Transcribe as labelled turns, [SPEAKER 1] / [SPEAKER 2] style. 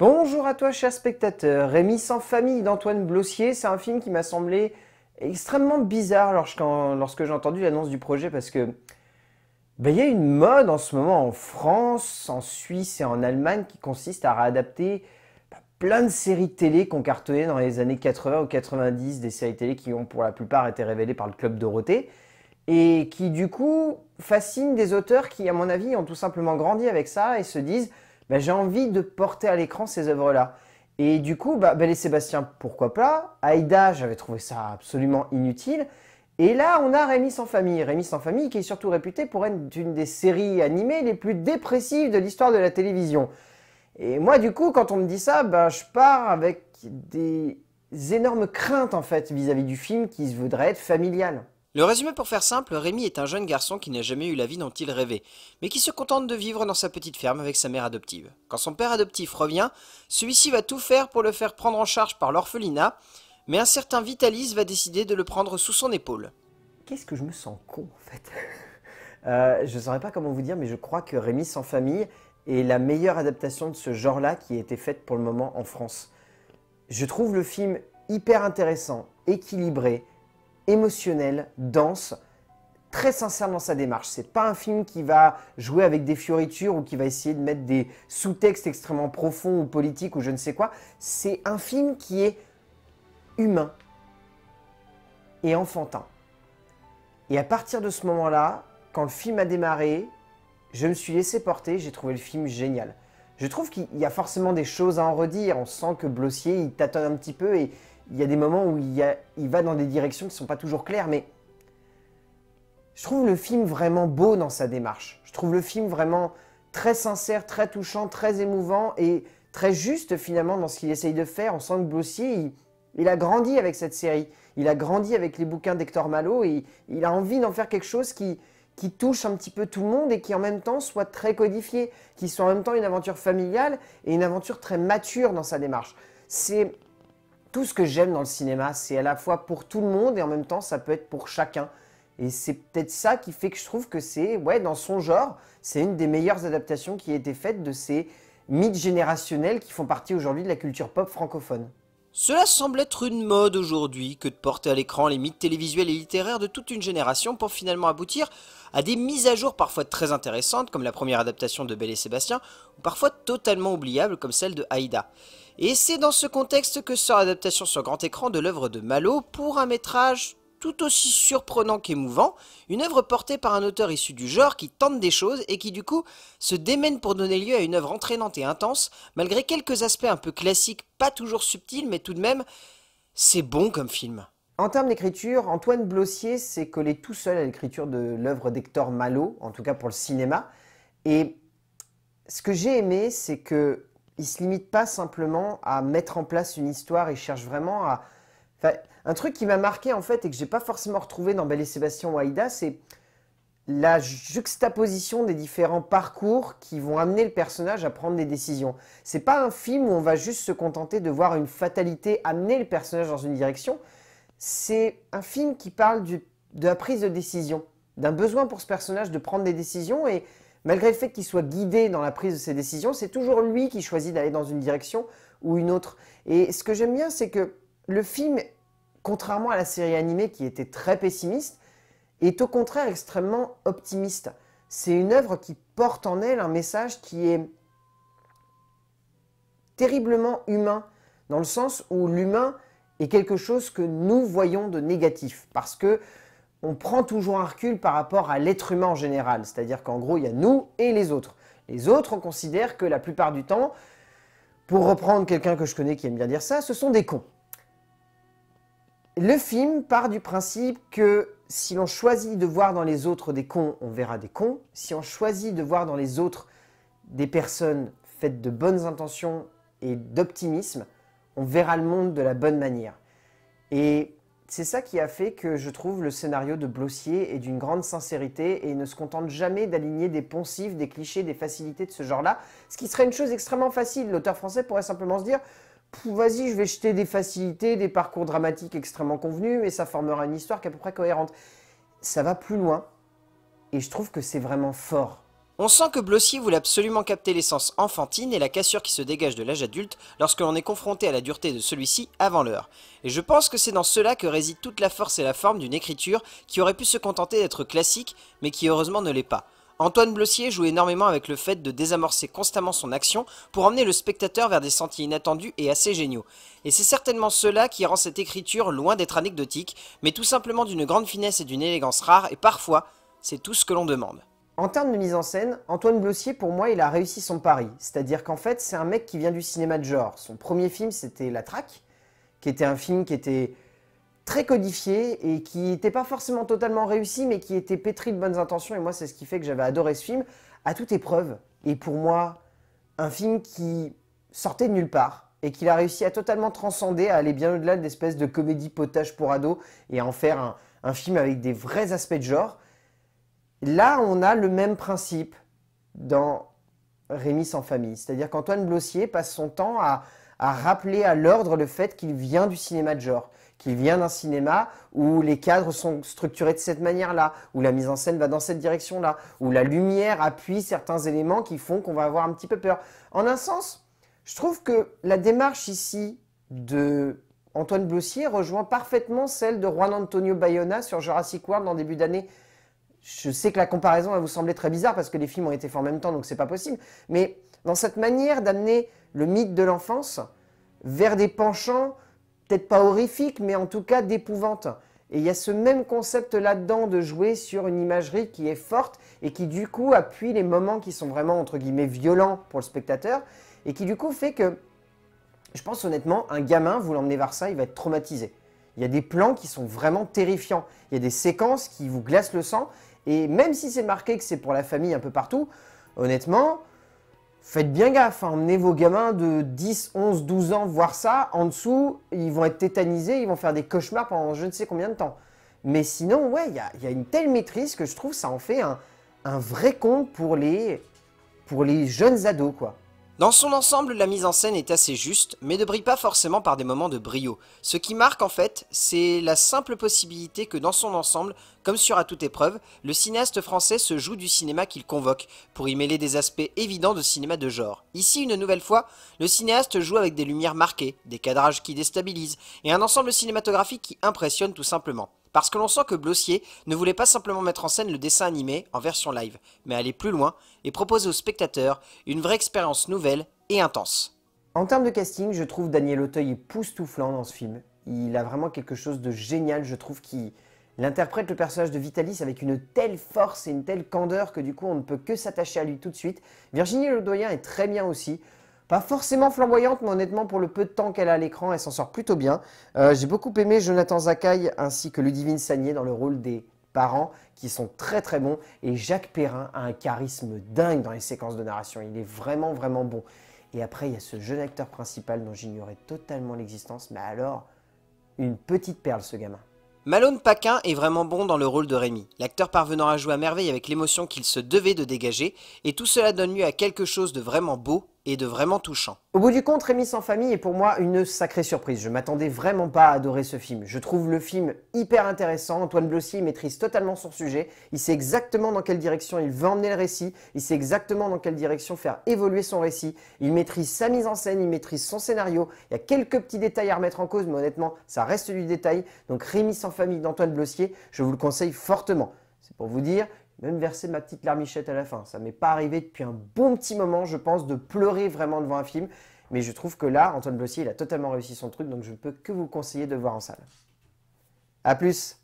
[SPEAKER 1] Bonjour à toi, cher spectateur. Rémi sans famille d'Antoine Blossier, c'est un film qui m'a semblé extrêmement bizarre lorsque, j'ai entendu l'annonce du projet parce que ben, il y a une mode en ce moment en France, en Suisse et en Allemagne qui consiste à réadapter ben, plein de séries télé qu'on cartonnait dans les années 80 ou 90, des séries télé qui ont pour la plupart été révélées par le Club Dorothée et qui du coup fascinent des auteurs qui à mon avis ont tout simplement grandi avec ça et se disent bah, j'ai envie de porter à l'écran ces œuvres-là. Et du coup, bah, et Sébastien, pourquoi pas Aïda, j'avais trouvé ça absolument inutile. Et là, on a Rémi sans famille. Rémi sans famille qui est surtout réputé pour être une des séries animées les plus dépressives de l'histoire de la télévision. Et moi, du coup, quand on me dit ça, bah, je pars avec des énormes craintes en fait vis-à-vis -vis du film qui se voudrait être familial. Le résumé pour faire simple, Rémi est un jeune garçon qui n'a jamais eu la vie dont il rêvait, mais qui se contente de vivre dans sa petite ferme avec sa mère adoptive. Quand son père adoptif revient, celui-ci va tout faire pour le faire prendre en charge par l'orphelinat, mais un certain Vitalis va décider de le prendre sous son épaule. Qu'est-ce que je me sens con en fait euh, Je ne saurais pas comment vous dire, mais je crois que Rémi sans famille est la meilleure adaptation de ce genre-là qui a été faite pour le moment en France. Je trouve le film hyper intéressant, équilibré, émotionnel, dense, très sincère dans sa démarche. C'est pas un film qui va jouer avec des fioritures ou qui va essayer de mettre des sous-textes extrêmement profonds ou politiques ou je ne sais quoi. C'est un film qui est humain et enfantin. Et à partir de ce moment-là, quand le film a démarré, je me suis laissé porter, j'ai trouvé le film génial. Je trouve qu'il y a forcément des choses à en redire. On sent que Blossier, il tâtonne un petit peu et, il y a des moments où il, va dans des directions qui ne sont pas toujours claires, mais je trouve le film vraiment beau dans sa démarche. Je trouve le film vraiment très sincère, très touchant, très émouvant et très juste finalement dans ce qu'il essaye de faire. On sent que Blossier, il, a grandi avec cette série. Il a grandi avec les bouquins d'Hector Malo et il a envie d'en faire quelque chose qui, qui touche un petit peu tout le monde et qui en même temps soit très codifié, qui soit en même temps une aventure familiale et une aventure très mature dans sa démarche. C'est tout ce que j'aime dans le cinéma. C'est à la fois pour tout le monde et en même temps, ça peut être pour chacun. Et c'est peut-être ça qui fait que je trouve que c'est, ouais, dans son genre, c'est une des meilleures adaptations qui a été faite de ces mythes générationnels qui font partie aujourd'hui de la culture pop francophone. Cela semble être une mode aujourd'hui que de porter à l'écran les mythes télévisuels et littéraires de toute une génération pour finalement aboutir à des mises à jour parfois très intéressantes comme la première adaptation de Belle et Sébastien ou parfois totalement oubliables comme celle de Aïda. Et c'est dans ce contexte que sort l'adaptation sur grand écran de l'œuvre de Malo pour un métrage tout aussi surprenant qu'émouvant, une œuvre portée par un auteur issu du genre qui tente des choses et qui du coup se démène pour donner lieu à une œuvre entraînante et intense, malgré quelques aspects un peu classiques, pas toujours subtils, mais tout de même, c'est bon comme film. En termes d'écriture, Antoine Blossier s'est collé tout seul à l'écriture de l'œuvre d'Hector Malo, en tout cas pour le cinéma. Et ce que j'ai aimé, c'est que il se limite pas simplement à mettre en place une histoire, et cherche vraiment à... un truc qui m'a marqué en fait et que j'ai pas forcément retrouvé dans Belle et Sébastien ou c'est la juxtaposition des différents parcours qui vont amener le personnage à prendre des décisions. C'est pas un film où on va juste se contenter de voir une fatalité amener le personnage dans une direction, c'est un film qui parle de la prise de décision, d'un besoin pour ce personnage de prendre des décisions et Malgré le fait qu'il soit guidé dans la prise de ses décisions, c'est toujours lui qui choisit d'aller dans une direction ou une autre. Et ce que j'aime bien, c'est que le film, contrairement à la série animée qui était très pessimiste, est au contraire extrêmement optimiste. C'est une œuvre qui porte en elle un message qui est terriblement humain, dans le sens où l'humain est quelque chose que nous voyons de négatif, parce que on prend toujours un recul par rapport à l'être humain en général. C'est-à-dire qu'en gros, il y a nous et les autres. Les autres, on considère que la plupart du temps, pour reprendre quelqu'un que je connais qui aime bien dire ça, ce sont des cons. Le film part du principe que si l'on choisit de voir dans les autres des cons, on verra des cons. Si on choisit de voir dans les autres des personnes faites de bonnes intentions et d'optimisme, on verra le monde de la bonne manière. Et c'est ça qui a fait que je trouve le scénario de Blossier est d'une grande sincérité et ne se contente jamais d'aligner des poncifs, des clichés, des facilités de ce genre-là, ce qui serait une chose extrêmement facile. L'auteur français pourrait simplement se dire vas-y, je vais jeter des facilités, des parcours dramatiques extrêmement convenus, et ça formera une histoire qui est à peu près cohérente. Ça va plus loin, et je trouve que c'est vraiment fort. On sent que Blossier voulait absolument capter l'essence enfantine et la cassure qui se dégage de l'âge adulte lorsque l'on est confronté à la dureté de celui-ci avant l'heure. Et je pense que c'est dans cela que réside toute la force et la forme d'une écriture qui aurait pu se contenter d'être classique, mais qui heureusement ne l'est pas. Antoine Blossier joue énormément avec le fait de désamorcer constamment son action pour emmener le spectateur vers des sentiers inattendus et assez géniaux. Et c'est certainement cela qui rend cette écriture loin d'être anecdotique, mais tout simplement d'une grande finesse et d'une élégance rare, et parfois, c'est tout ce que l'on demande. En termes de mise en scène, Antoine Blossier, pour moi, il a réussi son pari. C'est-à-dire qu'en fait, c'est un mec qui vient du cinéma de genre. Son premier film, c'était La Traque, qui était un film qui était très codifié et qui n'était pas forcément totalement réussi, mais qui était pétri de bonnes intentions. Et moi, c'est ce qui fait que j'avais adoré ce film, à toute épreuve. Et pour moi, un film qui sortait de nulle part et qu'il a réussi à totalement transcender, à aller bien au-delà d'espèces de comédie potage pour ados et à en faire un film avec des vrais aspects de genre. Là, on a le même principe dans Rémi sans famille. C'est-à-dire qu'Antoine Blossier passe son temps à, rappeler à l'ordre le fait qu'il vient du cinéma de genre, qu'il vient d'un cinéma où les cadres sont structurés de cette manière-là, où la mise en scène va dans cette direction-là, où la lumière appuie certains éléments qui font qu'on va avoir un petit peu peur. En un sens, je trouve que la démarche ici de Antoine Blossier rejoint parfaitement celle de Juan Antonio Bayona sur Jurassic World en début d'année je sais que la comparaison va vous sembler très bizarre parce que les films ont été faits en même temps, donc c'est pas possible. Mais dans cette manière d'amener le mythe de l'enfance vers des penchants, peut-être pas horrifiques, mais en tout cas d'épouvante. Et il y a ce même concept là-dedans de jouer sur une imagerie qui est forte et qui du coup appuie les moments qui sont vraiment entre guillemets violents pour le spectateur et qui du coup fait que, je pense honnêtement, un gamin, vous l'emmenez vers ça, il va être traumatisé. Il y a des plans qui sont vraiment terrifiants. Il y a des séquences qui vous glacent le sang et même si c'est marqué que c'est pour la famille un peu partout, honnêtement, faites bien gaffe. Hein. Emmenez vos gamins de 10, 11, 12 ans voir ça. En dessous, ils vont être tétanisés, ils vont faire des cauchemars pendant je ne sais combien de temps. Mais sinon, ouais, il y, a, une telle maîtrise que je trouve ça en fait un, vrai compte pour les, pour les jeunes ados, quoi. Dans son ensemble, la mise en scène est assez juste, mais ne brille pas forcément par des moments de brio. Ce qui marque en fait, c'est la simple possibilité que dans son ensemble, comme sur à toute épreuve, le cinéaste français se joue du cinéma qu'il convoque, pour y mêler des aspects évidents de cinéma de genre. Ici, une nouvelle fois, le cinéaste joue avec des lumières marquées, des cadrages qui déstabilisent, et un ensemble cinématographique qui impressionne tout simplement parce que l'on sent que Blossier ne voulait pas simplement mettre en scène le dessin animé en version live, mais aller plus loin et proposer aux spectateurs une vraie expérience nouvelle et intense. En termes de casting, je trouve Daniel Auteuil époustouflant dans ce film. Il a vraiment quelque chose de génial, je trouve, qui l'interprète le personnage de Vitalis avec une telle force et une telle candeur que du coup on ne peut que s'attacher à lui tout de suite. Virginie Ledoyen est très bien aussi. Pas forcément flamboyante, mais honnêtement, pour le peu de temps qu'elle a à l'écran, elle s'en sort plutôt bien. Euh, j'ai beaucoup aimé Jonathan Zakaï ainsi que Ludivine Sanier dans le rôle des parents qui sont très très bons. Et Jacques Perrin a un charisme dingue dans les séquences de narration. Il est vraiment vraiment bon. Et après, il y a ce jeune acteur principal dont j'ignorais totalement l'existence. Mais alors, une petite perle ce gamin. Malone Paquin est vraiment bon dans le rôle de Rémi, l'acteur parvenant à jouer à merveille avec l'émotion qu'il se devait de dégager, et tout cela donne lieu à quelque chose de vraiment beau et de vraiment touchant. Au bout du compte, Rémi sans famille est pour moi une sacrée surprise. Je m'attendais vraiment pas à adorer ce film. Je trouve le film hyper intéressant. Antoine Blossier maîtrise totalement son sujet. Il sait exactement dans quelle direction il veut emmener le récit. Il sait exactement dans quelle direction faire évoluer son récit. Il maîtrise sa mise en scène, il maîtrise son scénario. Il y a quelques petits détails à remettre en cause, mais honnêtement, ça reste du détail. Donc Rémi sans famille d'Antoine Blossier, je vous le conseille fortement. C'est pour vous dire même verser ma petite larmichette à la fin. Ça m'est pas arrivé depuis un bon petit moment, je pense, de pleurer vraiment devant un film. Mais je trouve que là, Antoine Blossier, il a totalement réussi son truc, donc je ne peux que vous conseiller de voir en salle. A plus